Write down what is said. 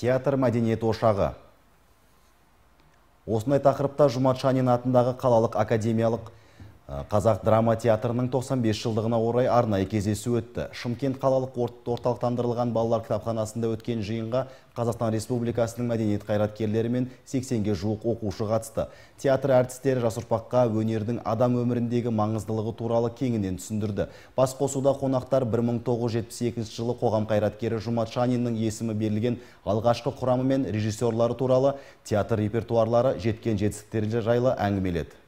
театр мәдениет ошағы. Осындай тақырыпта Шанин атындағы қалалық академиялық Э, Қазақ драма театрының 95 жылдығына орай арнайы кезесі өтті. Шымкент қалалық орталықтандырылған балалар кітапханасында өткен жиынға Қазақстан Республикасының мәдениет қайраткерлері мен 80-ге жуық оқушы қатысты. Театр әртістері жас ұрпаққа өнердің адам өміріндегі маңыздылығы туралы кеңінен түсіндірді. қосуда қонақтар 1972 жылы қоғам қайраткері Жұмат Шаниннің есімі берілген алғашқы құрамы мен режиссерлары туралы театр репертуарлары жеткен жетістіктері жайлы әңгімеледі